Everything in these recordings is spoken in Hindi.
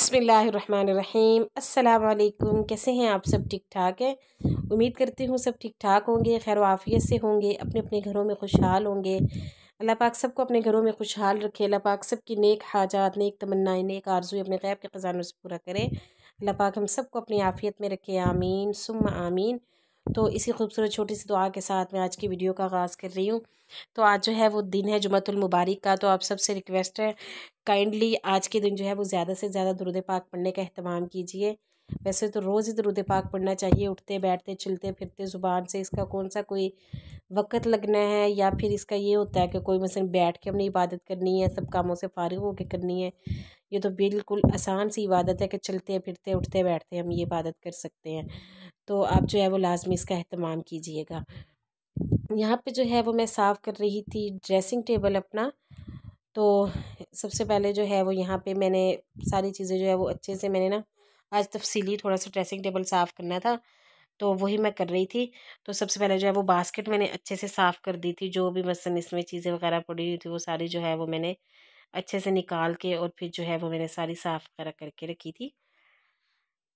बसमीम् अल्लाम कैसे हैं आप सब ठीक ठाक हैं उम्मीद करती हूँ सब ठीक ठाक होंगे खैर आफियत से होंगे अपने अपने घरों में खुशहाल होंगे अल्लाह पाक सबको अपने घरों में खुशहाल रखे अल्लाह पाक सब की नेक हाजात नेक तमन्नाएं नेक आरजू अपने गैब के ख़जानों से पूरा करें अल्लाह पाक हम सबको अपनी आफियत में रखे आमीन सुम आमीन तो इसी खूबसूरत छोटी सी दुआ के साथ मैं आज की वीडियो का आगाज़ कर रही हूँ तो आज जो है वो दिन है मुबारक का तो आप सबसे रिक्वेस्ट है काइंडली आज के दिन जो है वो ज़्यादा से ज़्यादा दुरुद पाक पढ़ने का अहतमाम कीजिए वैसे तो रोज़ ही दुरुद पाक पढ़ना चाहिए उठते बैठते चलते फिरते ज़ुबान से इसका कौन सा कोई वक़्त लगना है या फिर इसका ये होता है कि कोई मसल बैठ के अपनी इबादत करनी है सब कामों से फारिग होकर करनी है ये तो बिल्कुल आसान सी इबादत है कि चलते फिरते उठते बैठते हम ये इबादत कर सकते हैं तो आप जो है वो लाजमी इसका अहतमाम कीजिएगा यहाँ पे जो है वो मैं साफ़ कर रही थी ड्रेसिंग टेबल अपना तो सबसे पहले जो है वो यहाँ पे मैंने सारी चीज़ें जो है वो अच्छे से मैंने ना आज तफसीली थोड़ा सा ड्रेसिंग टेबल साफ़ करना था तो वही मैं कर रही थी तो सबसे पहले जो है वो बास्केट मैंने अच्छे से साफ़ कर दी थी जो भी मसन इसमें चीज़ें वगैरह पड़ी हुई थी वो सारी जो है वो मैंने अच्छे से निकाल के और फिर जो है वो मैंने सारी साफ़ वगैरह करके रखी थी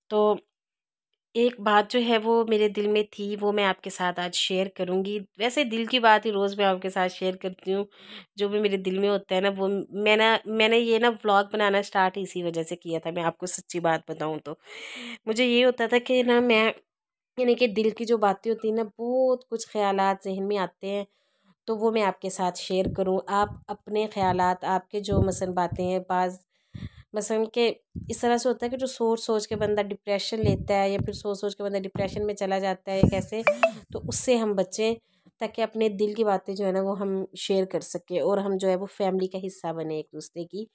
तो एक बात जो है वो मेरे दिल में थी वो मैं आपके साथ आज शेयर करूँगी वैसे दिल की बात ही रोज़ मैं आपके साथ शेयर करती हूँ जो भी मेरे दिल में होता है ना वो मैं ना मैंने ये ना व्लॉग बनाना स्टार्ट इसी वजह से किया था मैं आपको सच्ची बात बताऊँ तो मुझे ये होता था कि ना मैं यानी कि दिल की जो बातें होती हैं ना बहुत कुछ ख्याल जहन में आते हैं तो वो मैं आपके साथ शेयर करूँ आप अपने ख्याल आपके जो मसन बातें हैं बाज़ मसलन के इस तरह से होता है कि जो सोच सोच के बंदा डिप्रेशन लेता है या फिर सोच सोच के बंदा डिप्रेशन में चला जाता है कैसे तो उससे हम बचें ताकि अपने दिल की बातें जो है ना वो हम शेयर कर सकें और हम जो है वो फैमिली का हिस्सा बने एक दूसरे की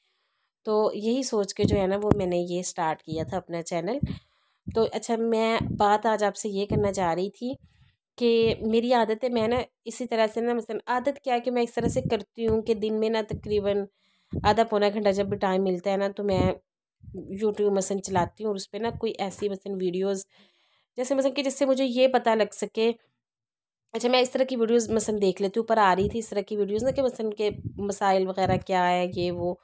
तो यही सोच के जो है ना वो मैंने ये स्टार्ट किया था अपना चैनल तो अच्छा मैं बात आज आपसे ये करना चाह रही थी कि मेरी आदत है मैं ना इसी तरह से ना मतलब आदत क्या है कि मैं इस तरह से करती हूँ कि दिन में ना तकरीबन आधा पौना घंटा जब भी टाइम मिलता है ना तो मैं यूट्यूब मसन चलाती हूँ और उस पर ना कोई ऐसी मसन वीडियोज़ जैसे मसन कि जिससे मुझे ये पता लग सके अच्छा मैं इस तरह की वीडियोस मसन देख लेती हूँ ऊपर आ रही थी इस तरह की वीडियोस ना कि मसन के मसाइल वगैरह क्या है ये वो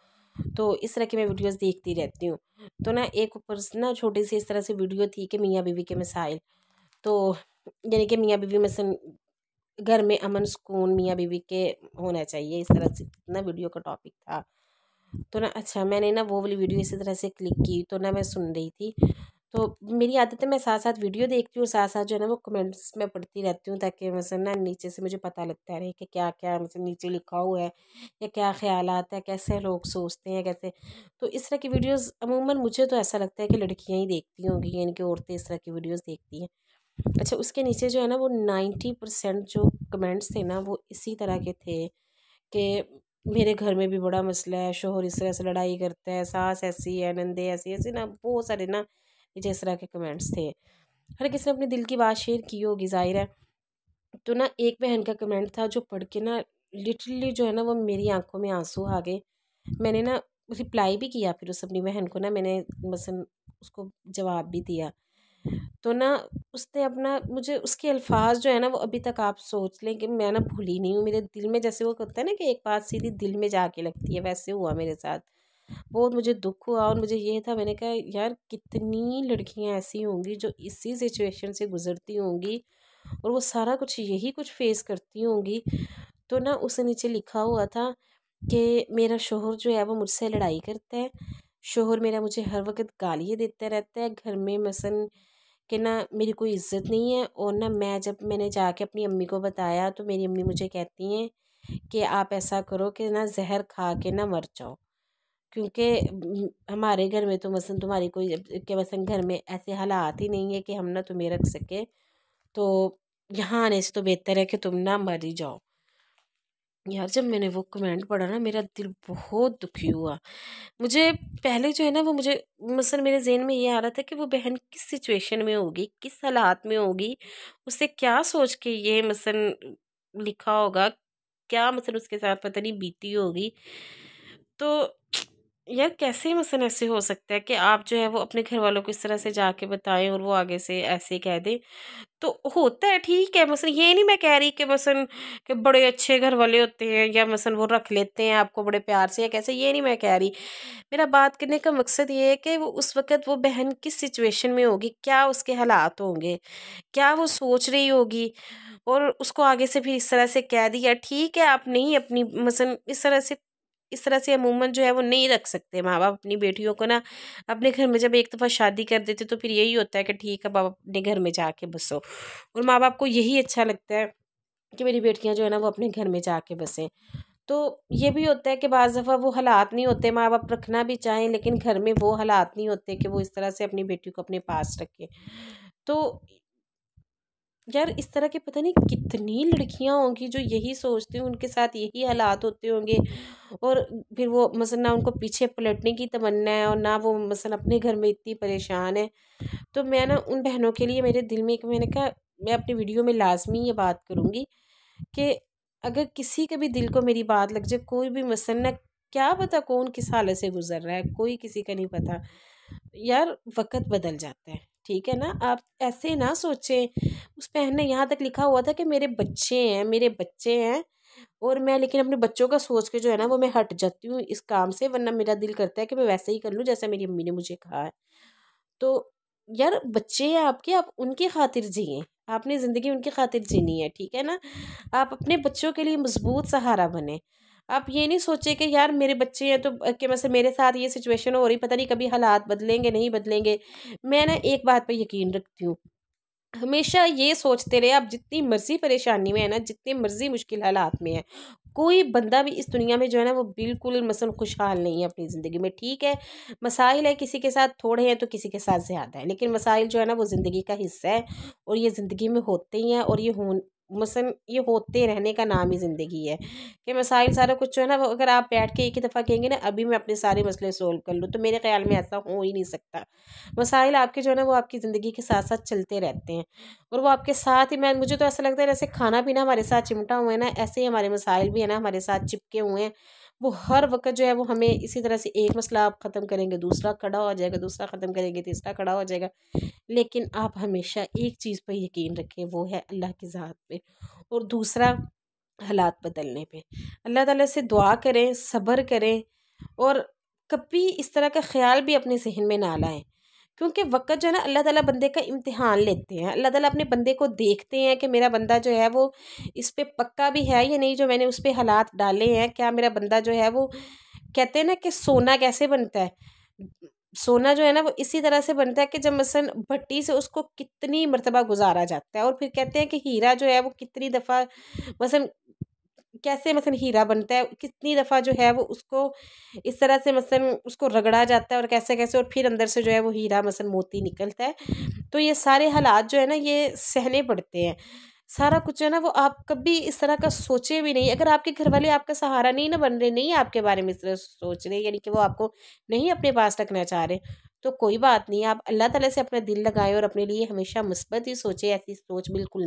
तो इस तरह की मैं वीडियोस देखती रहती हूँ तो ना एक ऊपर ना छोटी सी इस तरह से वीडियो थी कि मियाँ बीवी के मसाइल तो यानी कि मियाँ बीवी मसन घर में अमन सुकून मियाँ बीवी के होना चाहिए इस तरह से कितना वीडियो का टॉपिक था तो ना अच्छा मैंने ना वो वाली वीडियो इसी तरह से क्लिक की तो ना मैं सुन रही थी तो मेरी आदत है मैं साथ साथ वीडियो देखती हूँ साथ साथ जो है ना वो कमेंट्स में पढ़ती रहती हूँ ताकि मतलब ना नीचे से मुझे पता लगता रहे कि क्या क्या मतलब नीचे लिखा हुआ है या क्या ख्याल आता है कैसे लोग सोचते हैं कैसे तो इस तरह की वीडियोस अमूमन मुझे तो ऐसा लगता है कि लड़कियाँ ही देखती होंगी यानी कि औरतें इस तरह की वीडियोज़ देखती हैं अच्छा उसके नीचे जो है ना वो नाइन्टी परसेंट जो कमेंट्स थे ना वो इसी तरह के थे कि मेरे घर में भी बड़ा मसला है शोहर इस तरह से लड़ाई करता है सास ऐसी है नंदे ऐसी ऐसे ना बहुत सारे ना नीचे तरह के कमेंट्स थे हर किसी ने अपने दिल की बात शेयर की होगी जाहिर है तो ना एक बहन का कमेंट था जो पढ़ के ना लिटरली जो है ना वो मेरी आंखों में आंसू आ गए मैंने ना रिप्लाई भी किया फिर उस अपनी बहन को ना मैंने मसलन उसको जवाब भी दिया तो ना उसने अपना मुझे उसके अल्फाज जो है ना वो अभी तक आप सोच लें कि मैं ना भूली नहीं हूँ मेरे दिल में जैसे वो कहता है ना कि एक बात सीधी दिल में जाके लगती है वैसे हुआ मेरे साथ बहुत मुझे दुख हुआ और मुझे ये था मैंने कहा यार कितनी लड़कियाँ ऐसी होंगी जो इसी सिचुएशन से गुजरती होंगी और वो सारा कुछ यही कुछ फेस करती होंगी तो ना उस नीचे लिखा हुआ था कि मेरा शोहर जो है वो मुझसे लड़ाई करता है शोहर मेरा मुझे हर वक्त गालियाँ देता रहता है घर में मसन कि ना मेरी कोई इज़्ज़त नहीं है और ना मैं जब मैंने जाके अपनी अम्मी को बताया तो मेरी अम्मी मुझे कहती हैं कि आप ऐसा करो कि ना जहर खा के ना मर जाओ क्योंकि हमारे घर में तो मसन तुम्हारी कोई के मसन घर में ऐसे हालात ही नहीं है कि हम ना तुम्हें रख सकें तो यहाँ आने से तो बेहतर है कि तुम ना मर ही जाओ यार जब मैंने वो कमेंट पढ़ा ना मेरा दिल बहुत दुखी हुआ मुझे पहले जो है ना वो मुझे मसल मेरे जहन में ये आ रहा था कि वो बहन किस सिचुएशन में होगी किस हालात में होगी उससे क्या सोच के ये मसल लिखा होगा क्या मसल उसके साथ पता नहीं बीती होगी तो यार कैसे मसन ऐसे हो सकता है कि आप जो है वो अपने घर वालों को इस तरह से जाके बताएं और वो आगे से ऐसे कह दें तो होता है ठीक है मसन ये नहीं मैं कह रही कि मसन के बड़े अच्छे घर वाले होते हैं या मसन वो रख लेते हैं आपको बड़े प्यार से या कैसे ये नहीं मैं कह रही मेरा बात करने का मकसद ये है कि वो उस वक़्त वो बहन किस सिचुएशन में होगी क्या उसके हालात होंगे क्या वो सोच रही होगी और उसको आगे से फिर इस तरह से कह दिया ठीक है आप नहीं अपनी मसन इस तरह से इस तरह से अमूमन जो है वो नहीं रख सकते माँ बाप अपनी बेटियों को ना अपने घर में जब एक दफ़ा शादी कर देते तो फिर यही होता है कि ठीक है बाप अपने घर में जाके बसो और माँ बाप को यही अच्छा लगता है कि मेरी बेटियाँ जो है ना वो अपने घर में जाके बसें तो ये भी होता है कि बज़ दफ़ा वो हालात नहीं होते माँ बाप रखना भी चाहें लेकिन घर में वो हालात नहीं होते कि वो इस तरह से अपनी बेटी को अपने पास रखें तो यार इस तरह के पता नहीं कितनी लड़कियां होंगी जो यही सोचती हूँ उनके साथ यही हालात होते होंगे और फिर वो मसल ना उनको पीछे पलटने की तमन्ना है और ना वो मसल अपने घर में इतनी परेशान है तो मैं ना उन बहनों के लिए मेरे दिल में एक मैंने कहा मैं अपनी वीडियो में लाजमी ये बात करूँगी कि अगर किसी के भी दिल को मेरी बात लग जाए कोई भी मसल ना क्या पता कौन किस हालत से गुजर रहा है कोई किसी का नहीं पता यार वक़्त बदल जाता है ठीक है ना आप ऐसे ना सोचें उस बहन ने यहाँ तक लिखा हुआ था कि मेरे बच्चे हैं मेरे बच्चे हैं और मैं लेकिन अपने बच्चों का सोच के जो है ना वो मैं हट जाती हूँ इस काम से वरना मेरा दिल करता है कि मैं वैसे ही कर लूँ जैसा मेरी अम्मी ने मुझे कहा है तो यार बच्चे हैं आपके आप उनकी खातिर जिए आपने ज़िंदगी उनकी खातिर जीनी है ठीक है ना आप अपने बच्चों के लिए मजबूत सहारा बने आप ये नहीं सोचे कि यार मेरे बच्चे हैं तो कि मतलब मेरे साथ ये सिचुएशन हो रही पता नहीं कभी हालात बदलेंगे नहीं बदलेंगे मैं ना एक बात पर यकीन रखती हूँ हमेशा ये सोचते रहे आप जितनी मर्जी परेशानी में है ना जितनी मर्जी मुश्किल हालात में है कोई बंदा भी इस दुनिया में जो है ना वो बिल्कुल मसल मतलब खुशहाल नहीं है अपनी ज़िंदगी में ठीक है मसाइल है किसी के साथ थोड़े हैं तो किसी के साथ ज़्यादा है लेकिन मसाइल जो है ना वो ज़िंदगी का हिस्सा है और ये ज़िंदगी में होते ही हैं और ये हो मसलन ये होते रहने का नाम ही ज़िंदगी है कि मसाइल सारा कुछ जो है ना अगर आप बैठ के एक ही दफ़ा कहेंगे ना अभी मैं अपने सारे मसले सोल्व कर लूँ तो मेरे ख्याल में ऐसा हो ही नहीं सकता मसाइल आपके जो है ना वो आपकी ज़िंदगी के साथ साथ चलते रहते हैं और वो आपके साथ ही मैं मुझे तो ऐसा लगता है जैसे खाना पीना हमारे साथ चिमटा हुआ है ना ऐसे ही हमारे मसाइल भी है ना हमारे साथ चिपके हुए हैं वो हर वक्त जो है वो हमें इसी तरह से एक मसला आप ख़त्म करेंगे दूसरा खड़ा हो जाएगा दूसरा ख़त्म करेंगे तीसरा खड़ा हो जाएगा लेकिन आप हमेशा एक चीज़ पर यकीन रखें वो है अल्लाह की ज़ात पे और दूसरा हालात बदलने पे अल्लाह ताला से दुआ करें सब्र करें और कभी इस तरह का ख्याल भी अपने जहन में ना लाएँ क्योंकि वक़्त जो है ना अल्लाह ताला बंदे का इम्तिहान लेते हैं अल्लाह ताला अपने बंदे को देखते हैं कि मेरा बंदा जो है वो इस पर पक्का भी है या नहीं जो मैंने उस पर हालात डाले हैं क्या मेरा बंदा जो है वो कहते हैं ना कि सोना कैसे बनता है सोना जो है ना वो इसी तरह से बनता है कि जब मसन भट्टी से उसको कितनी मरतबा गुजारा जाता है और फिर कहते हैं कि हीरा जो है वो कितनी दफ़ा मसन कैसे मसलन हीरा बनता है कितनी दफ़ा जो है वो उसको इस तरह से मसलन उसको रगड़ा जाता है और कैसे कैसे और फिर अंदर से जो है वो हीरा मसलन मोती निकलता है तो ये सारे हालात जो है ना ये सहने पड़ते हैं सारा कुछ जो है ना वो आप कभी इस तरह का सोचे भी नहीं अगर आपके घर वाले आपका सहारा नहीं ना बन रहे नहीं आपके बारे में इस तरह सोच रहे यानी कि वो आपको नहीं अपने पास रखना चाह रहे तो कोई बात नहीं आप अल्लाह ताला से अपना दिल लगाएं और अपने लिए हमेशा मुस्बत ही सोचे ऐसी सोच बिल्कुल